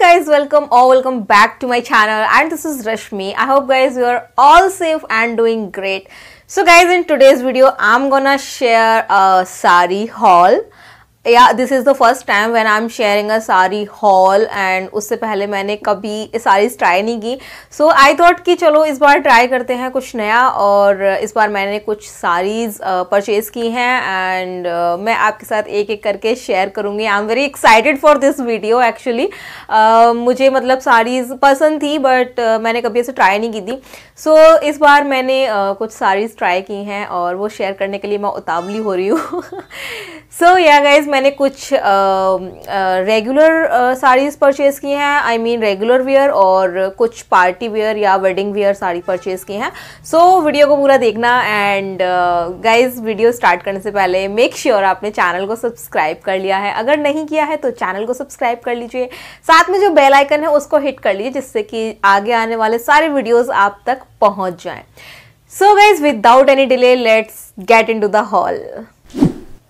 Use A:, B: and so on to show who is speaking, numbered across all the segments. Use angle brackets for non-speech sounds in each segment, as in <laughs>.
A: guys, welcome or welcome back to my channel and this is Rashmi. I hope guys you are all safe and doing great. So guys in today's video, I'm gonna share a sari haul या this is the first time when I am sharing a sari haul and उससे पहले मैंने कभी saris try नहीं की सो I thought कि चलो इस बार ट्राई करते हैं कुछ नया और इस बार मैंने कुछ सारीज़ परचेज़ की हैं एंड मैं आपके साथ एक एक करके शेयर करूँगी I am very excited for this video actually मुझे मतलब साड़ीज़ पसंद थी बट uh, मैंने कभी ऐसे ट्राई नहीं की थी सो so, इस बार मैंने uh, कुछ साड़ीज़ ट्राई की हैं और वो शेयर करने के लिए मैं उतावली हो रही हूँ सो या गाइज गाइज मैंने कुछ रेगुलर साड़ीज़ परचेज़ की हैं आई मीन रेगुलर वेयर और कुछ पार्टी वेयर या वेडिंग वेयर साड़ी परचेज़ की हैं सो so, वीडियो को पूरा देखना एंड गाइज वीडियो स्टार्ट करने से पहले मेक श्योर sure आपने चैनल को सब्सक्राइब कर लिया है अगर नहीं किया है तो चैनल को सब्सक्राइब कर लीजिए साथ में जो बेल आइकन है उसको हिट कर लीजिए जिससे कि आगे आने वाले सारे वीडियोज़ आप तक पहुँच जाएँ so guys without any delay let's get into the haul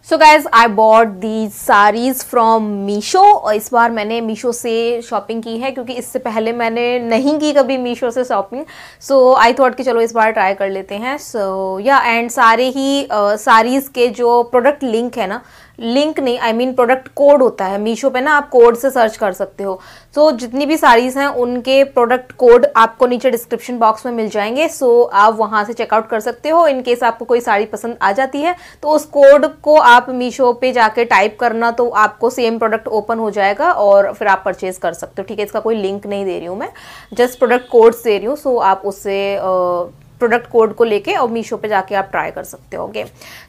A: so guys I bought the saris from Meesho और इस बार मैंने मीशो से शॉपिंग की है क्योंकि इससे पहले मैंने नहीं की कभी मीशो से शॉपिंग सो आई थॉट कि चलो इस बार ट्राई कर लेते हैं सो या एंड सारे ही सारीज uh, के जो प्रोडक्ट लिंक है ना लिंक नहीं आई मीन प्रोडक्ट कोड होता है मीशो पे ना आप कोड से सर्च कर सकते हो सो so, जितनी भी साड़ीज़ हैं उनके प्रोडक्ट कोड आपको नीचे डिस्क्रिप्शन बॉक्स में मिल जाएंगे सो so, आप वहाँ से चेकआउट कर सकते हो इन केस आपको कोई साड़ी पसंद आ जाती है तो उस कोड को आप मीशो पे जाके टाइप करना तो आपको सेम प्रोडक्ट ओपन हो जाएगा और फिर आप परचेज़ कर सकते हो ठीक है इसका कोई लिंक नहीं दे रही हूँ मैं जस्ट प्रोडक्ट कोड्स दे रही हूँ सो so, आप उससे प्रोडक्ट कोड को लेके और मीशो पे जाके आप ट्राई कर सकते हो ओके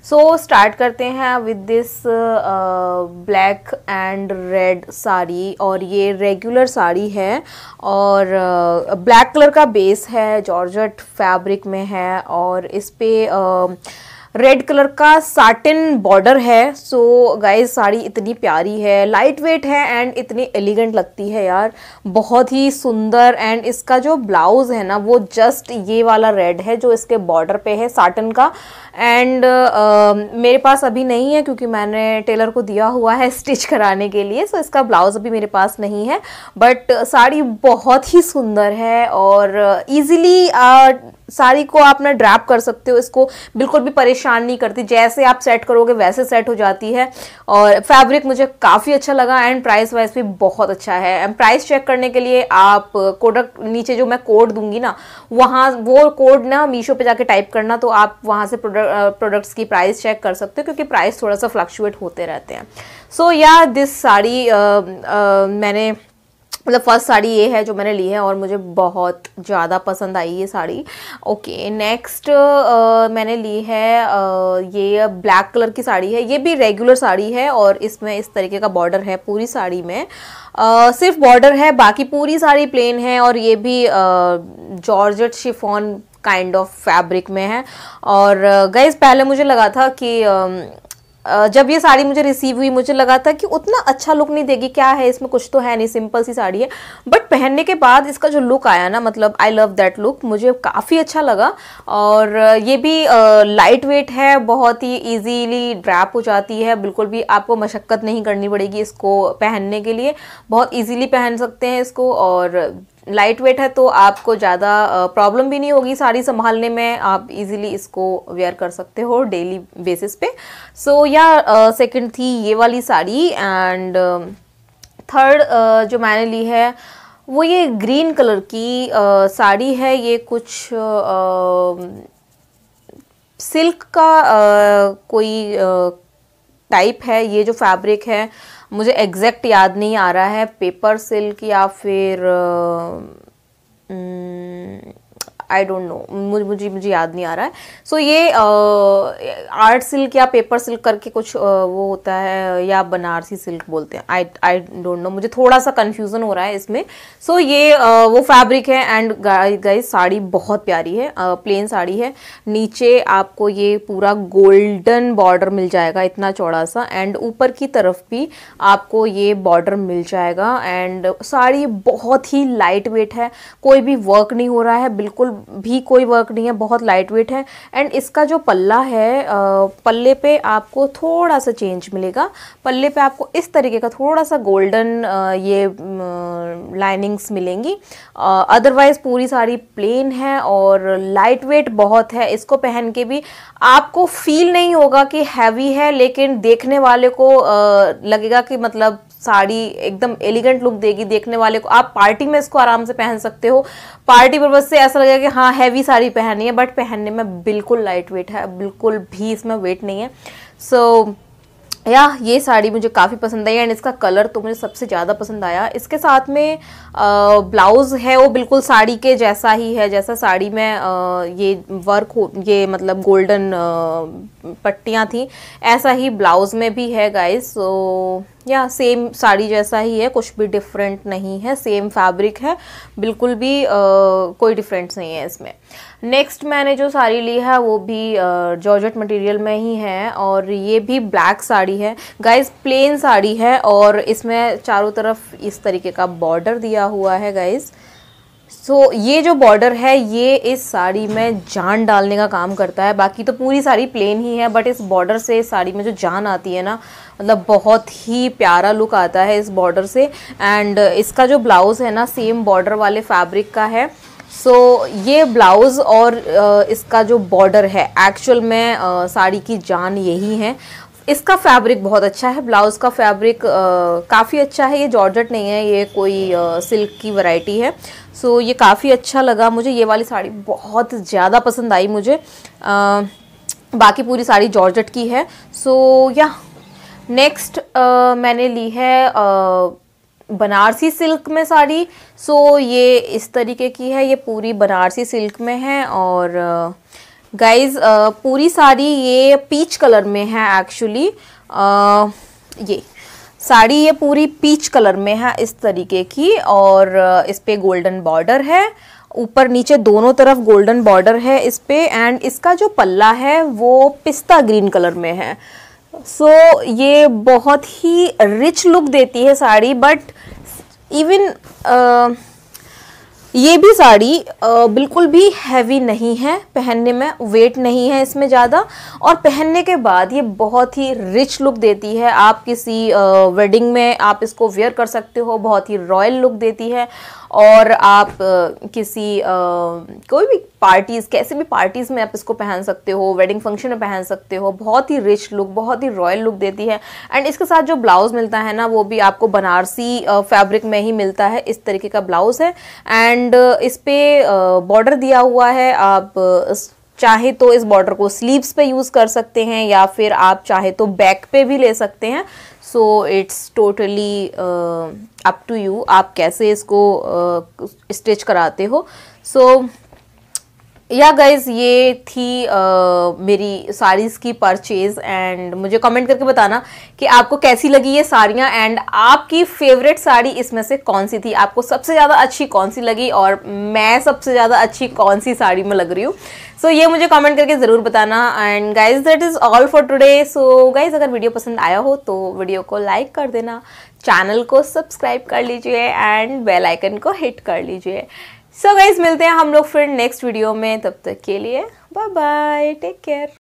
A: सो स्टार्ट करते हैं with this black and red sari और ये रेगुलर साड़ी है और ब्लैक uh, कलर का बेस है जॉर्जट फैब्रिक में है और इस पर रेड कलर का साटिन बॉर्डर है सो गाइज साड़ी इतनी प्यारी है लाइट वेट है एंड इतनी एलिगेंट लगती है यार बहुत ही सुंदर एंड इसका जो ब्लाउज़ है ना वो जस्ट ये वाला रेड है जो इसके बॉर्डर पे है साटन का एंड uh, मेरे पास अभी नहीं है क्योंकि मैंने टेलर को दिया हुआ है स्टिच <laughs> कराने के लिए सो so इसका ब्लाउज़ अभी मेरे पास नहीं है बट साड़ी बहुत ही सुंदर है और ईज़िली साड़ी को आप ना ड्रैप कर सकते हो इसको बिल्कुल भी परेशान नहीं करती जैसे आप सेट करोगे वैसे सेट हो जाती है और फैब्रिक मुझे काफ़ी अच्छा लगा एंड प्राइस वाइज भी बहुत अच्छा है एंड प्राइस चेक करने के लिए आप प्रोडक्ट नीचे जो मैं कोड दूंगी ना वहाँ वो कोड ना मीशो पे जाके टाइप करना तो आप वहाँ से प्रोडक्ट्स की प्राइस चेक कर सकते हो क्योंकि प्राइस थोड़ा सा फ्लक्चुएट होते रहते हैं सो या दिस साड़ी मैंने मतलब फर्स्ट साड़ी ये है जो मैंने ली है और मुझे बहुत ज़्यादा पसंद आई ये साड़ी ओके नेक्स्ट मैंने ली है आ, ये ब्लैक कलर की साड़ी है ये भी रेगुलर साड़ी है और इसमें इस तरीके का बॉर्डर है पूरी साड़ी में आ, सिर्फ बॉर्डर है बाकी पूरी साड़ी प्लेन है और ये भी georgette chiffon kind of fabric में है और गैस पहले मुझे लगा था कि आ, जब ये साड़ी मुझे रिसीव हुई मुझे लगा था कि उतना अच्छा लुक नहीं देगी क्या है इसमें कुछ तो है नहीं सिंपल सी साड़ी है बट पहनने के बाद इसका जो लुक आया ना मतलब आई लव दैट लुक मुझे काफ़ी अच्छा लगा और ये भी लाइट वेट है बहुत ही ईजीली ड्रैप हो जाती है बिल्कुल भी आपको मशक्क़त नहीं करनी पड़ेगी इसको पहनने के लिए बहुत ईजीली पहन सकते हैं इसको और लाइट वेट है तो आपको ज़्यादा प्रॉब्लम भी नहीं होगी साड़ी संभालने में आप इजीली इसको वेयर कर सकते हो डेली बेसिस पे सो so, या सेकंड थी ये वाली साड़ी एंड थर्ड uh, जो मैंने ली है वो ये ग्रीन कलर की uh, साड़ी है ये कुछ सिल्क uh, का कोई टाइप है ये जो फैब्रिक है मुझे एग्जैक्ट याद नहीं आ रहा है पेपर सिल्क या फिर आई डोंट नो मुझे मुझे मुझे याद नहीं आ रहा है सो so, ये आर्ट सिल्क या पेपर सिल्क करके कुछ आ, वो होता है या बनारसी सिल्क बोलते हैं आई आई डोंट नो मुझे थोड़ा सा कन्फ्यूज़न हो रहा है इसमें सो so, ये आ, वो फैब्रिक है एंड गाइस साड़ी बहुत प्यारी है आ, प्लेन साड़ी है नीचे आपको ये पूरा गोल्डन बॉर्डर मिल जाएगा इतना चौड़ा सा एंड ऊपर की तरफ भी आपको ये बॉर्डर मिल जाएगा एंड साड़ी बहुत ही लाइट वेट है कोई भी वर्क नहीं हो रहा है बिल्कुल भी कोई वर्क नहीं है बहुत लाइट वेट है एंड इसका जो पल्ला है पल्ले पे आपको थोड़ा सा चेंज मिलेगा पल्ले पे आपको इस तरीके का थोड़ा सा गोल्डन ये लाइनिंग्स मिलेंगी अदरवाइज़ पूरी साड़ी प्लेन है और लाइट वेट बहुत है इसको पहन के भी आपको फील नहीं होगा कि हैवी है लेकिन देखने वाले को लगेगा कि मतलब साड़ी एकदम एलिगेंट लुक देगी देखने वाले को आप पार्टी में इसको आराम से पहन सकते हो पार्टी पर्पज से ऐसा लगेगा कि हाँ हैवी साड़ी पहननी है बट पहनने में बिल्कुल लाइट वेट है बिल्कुल भी इसमें वेट नहीं है सो so, या ये साड़ी मुझे काफ़ी पसंद आई एंड इसका कलर तो मुझे सबसे ज़्यादा पसंद आया इसके साथ में ब्लाउज़ है वो बिल्कुल साड़ी के जैसा ही है जैसा साड़ी में आ, ये वर्क हो ये मतलब गोल्डन आ, पट्टियाँ थी ऐसा ही ब्लाउज़ में भी है गाइज सो या सेम साड़ी जैसा ही है कुछ भी डिफरेंट नहीं है सेम फैब्रिक है बिल्कुल भी आ, कोई डिफरेंस नहीं है इसमें नेक्स्ट मैंने जो साड़ी ली है वो भी जॉर्जेट मटेरियल में ही है और ये भी ब्लैक साड़ी है गाइस प्लेन साड़ी है और इसमें चारों तरफ इस तरीके का बॉर्डर दिया हुआ है गाइज़ सो so, ये जो बॉर्डर है ये इस साड़ी में जान डालने का काम करता है बाकी तो पूरी साड़ी प्लेन ही है बट इस बॉर्डर से इस साड़ी में जो जान आती है ना मतलब बहुत ही प्यारा लुक आता है इस बॉर्डर से एंड इसका जो ब्लाउज़ है ना सेम बॉर्डर वाले फैब्रिक का है सो so, ये ब्लाउज़ और इसका जो बॉर्डर है एक्चुअल में साड़ी की जान यही है इसका फैब्रिक बहुत अच्छा है ब्लाउज़ का फैब्रिक काफ़ी अच्छा है ये जॉर्जट नहीं है ये कोई आ, सिल्क की वैरायटी है सो ये काफ़ी अच्छा लगा मुझे ये वाली साड़ी बहुत ज़्यादा पसंद आई मुझे आ, बाकी पूरी साड़ी जॉर्जट की है सो या नेक्स्ट मैंने ली है आ, बनारसी सिल्क में साड़ी सो ये इस तरीके की है ये पूरी बनारसी सिल्क में है और आ, गाइज uh, पूरी साड़ी ये पीच कलर में है एक्चुअली uh, ये साड़ी ये पूरी पीच कलर में है इस तरीके की और uh, इस पर गोल्डन बॉर्डर है ऊपर नीचे दोनों तरफ गोल्डन बॉर्डर है इस पर एंड इसका जो पल्ला है वो पिस्ता ग्रीन कलर में है सो so, ये बहुत ही रिच लुक देती है साड़ी बट इवन ये भी साड़ी बिल्कुल भी हैवी नहीं है पहनने में वेट नहीं है इसमें ज़्यादा और पहनने के बाद ये बहुत ही रिच लुक देती है आप किसी वेडिंग में आप इसको वेयर कर सकते हो बहुत ही रॉयल लुक देती है और आप किसी कोई भी पार्टीज़ कैसे भी पार्टीज़ में आप इसको पहन सकते हो वेडिंग फंक्शन में पहन सकते हो बहुत ही रिच लुक बहुत ही रॉयल लुक देती है एंड इसके साथ जो ब्लाउज़ मिलता है ना वो भी आपको बनारसी फैब्रिक में ही मिलता है इस तरीके का ब्लाउज़ है एंड इस पर बॉर्डर दिया हुआ है आप चाहे तो इस बॉर्डर को स्लीव्स पे यूज़ कर सकते हैं या फिर आप चाहे तो बैक पे भी ले सकते हैं so it's totally up to you आप कैसे इसको स्टिच uh, कराते हो सो so, या गाइज ये थी आ, मेरी साड़ीज़ की परचेज एंड मुझे कमेंट करके बताना कि आपको कैसी लगी ये साड़ियाँ एंड आपकी फेवरेट साड़ी इसमें से कौन सी थी आपको सबसे ज़्यादा अच्छी कौन सी लगी और मैं सबसे ज़्यादा अच्छी कौन सी साड़ी में लग रही हूँ सो so, ये मुझे कमेंट करके ज़रूर बताना and guys that is all for today so guys अगर वीडियो पसंद आया हो तो वीडियो को लाइक कर देना चैनल को सब्सक्राइब कर लीजिए एंड बेलाइकन को हिट कर लीजिए सो so गाइज मिलते हैं हम लोग फिर नेक्स्ट वीडियो में तब तक के लिए बाय बाय टेक केयर